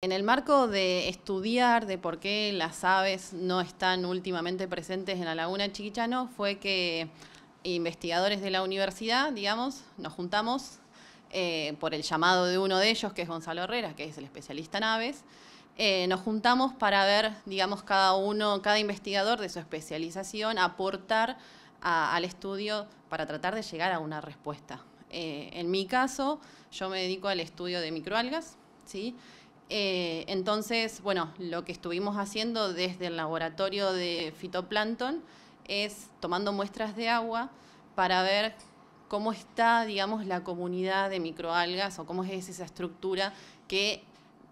En el marco de estudiar de por qué las aves no están últimamente presentes en la laguna Chiquichano, fue que investigadores de la universidad, digamos, nos juntamos eh, por el llamado de uno de ellos, que es Gonzalo Herrera, que es el especialista en aves, eh, nos juntamos para ver, digamos, cada uno, cada investigador de su especialización, aportar al estudio para tratar de llegar a una respuesta. Eh, en mi caso, yo me dedico al estudio de microalgas, ¿sí? Eh, entonces, bueno, lo que estuvimos haciendo desde el laboratorio de fitoplancton es tomando muestras de agua para ver cómo está, digamos, la comunidad de microalgas o cómo es esa estructura que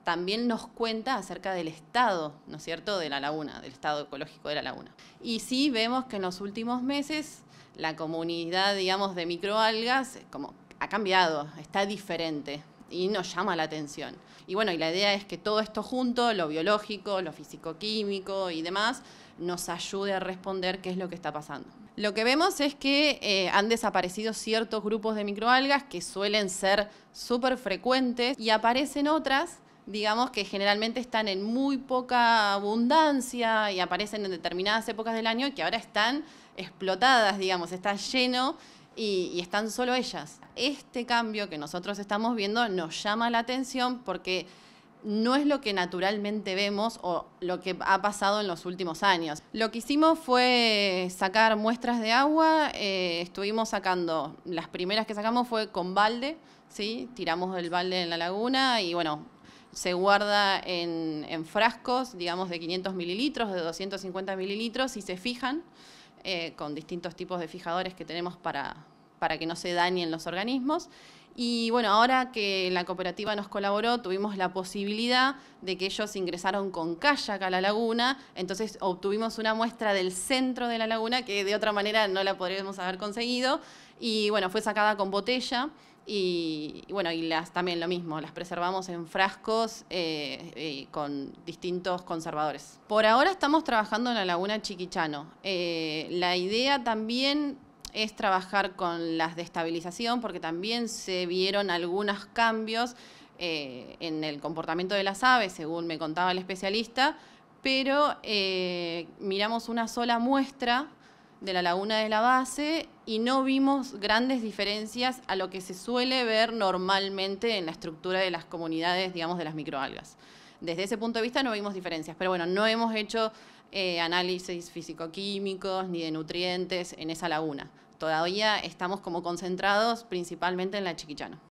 también nos cuenta acerca del estado, ¿no es cierto?, de la laguna, del estado ecológico de la laguna. Y sí vemos que en los últimos meses la comunidad, digamos, de microalgas como ha cambiado, está diferente, y nos llama la atención. Y bueno, y la idea es que todo esto junto, lo biológico, lo físico-químico y demás, nos ayude a responder qué es lo que está pasando. Lo que vemos es que eh, han desaparecido ciertos grupos de microalgas que suelen ser súper frecuentes y aparecen otras digamos que generalmente están en muy poca abundancia y aparecen en determinadas épocas del año y que ahora están explotadas, digamos, están lleno y, están solo ellas. Este cambio que nosotros estamos viendo nos llama la atención porque no es lo que naturalmente vemos o lo que ha pasado en los últimos años. Lo que hicimos fue sacar muestras de agua, eh, estuvimos sacando, las primeras que sacamos fue con balde, ¿sí? tiramos el balde en la laguna y bueno, se guarda en, en frascos, digamos, de 500 mililitros, de 250 mililitros y se fijan. Eh, con distintos tipos de fijadores que tenemos para, para que no se dañen los organismos. Y bueno, ahora que la cooperativa nos colaboró, tuvimos la posibilidad de que ellos ingresaron con kayak a la laguna, entonces obtuvimos una muestra del centro de la laguna que de otra manera no la podríamos haber conseguido. Y bueno, fue sacada con botella. Y, bueno, y las también lo mismo, las preservamos en frascos eh, eh, con distintos conservadores. Por ahora estamos trabajando en la laguna Chiquichano. Eh, la idea también es trabajar con las de estabilización, porque también se vieron algunos cambios eh, en el comportamiento de las aves, según me contaba el especialista, pero eh, miramos una sola muestra de la laguna de la base y no vimos grandes diferencias a lo que se suele ver normalmente en la estructura de las comunidades, digamos, de las microalgas. Desde ese punto de vista no vimos diferencias, pero bueno, no hemos hecho eh, análisis físico-químicos ni de nutrientes en esa laguna todavía estamos como concentrados principalmente en la Chiquichana.